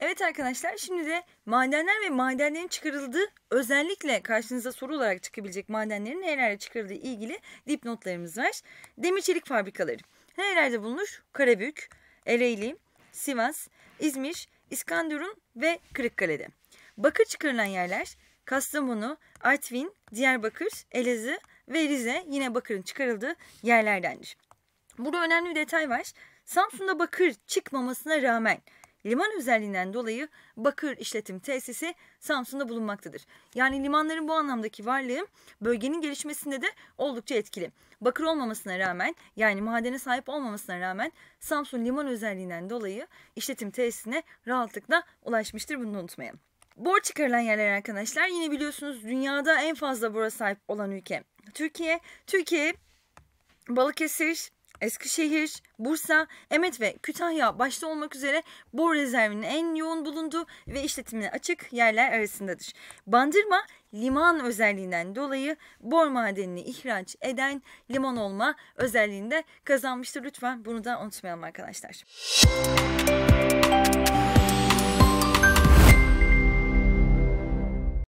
Evet arkadaşlar şimdi de madenler ve madenlerin çıkarıldığı özellikle karşınıza soru olarak çıkabilecek madenlerin nerelerde çıkarıldığı ilgili dipnotlarımız var. Demir çelik fabrikaları. Nerelerde bulunur? Karabük, Ereğli, Sivas, İzmir, İskenderun ve Kırıkkale'de. Bakır çıkarılan yerler Kastamonu, Artvin, Diyarbakır, Elazığ ve Rize yine bakırın çıkarıldığı yerlerdendir. Burada önemli bir detay var. Samsun'da bakır çıkmamasına rağmen Liman özelliğinden dolayı bakır işletim tesisi Samsun'da bulunmaktadır. Yani limanların bu anlamdaki varlığı bölgenin gelişmesinde de oldukça etkili. Bakır olmamasına rağmen yani madene sahip olmamasına rağmen Samsun liman özelliğinden dolayı işletim tesisine rahatlıkla ulaşmıştır bunu unutmayın. Bor çıkarılan yerler arkadaşlar yine biliyorsunuz dünyada en fazla bora sahip olan ülke. Türkiye, Türkiye Balıkesir, Eskişehir, Bursa, Emet ve Kütahya başta olmak üzere bor rezervinin en yoğun bulunduğu ve işletimine açık yerler arasındadır. Bandırma liman özelliğinden dolayı bor madenini ihraç eden liman olma özelliğinde kazanmıştır. Lütfen bunu da unutmayalım arkadaşlar. Müzik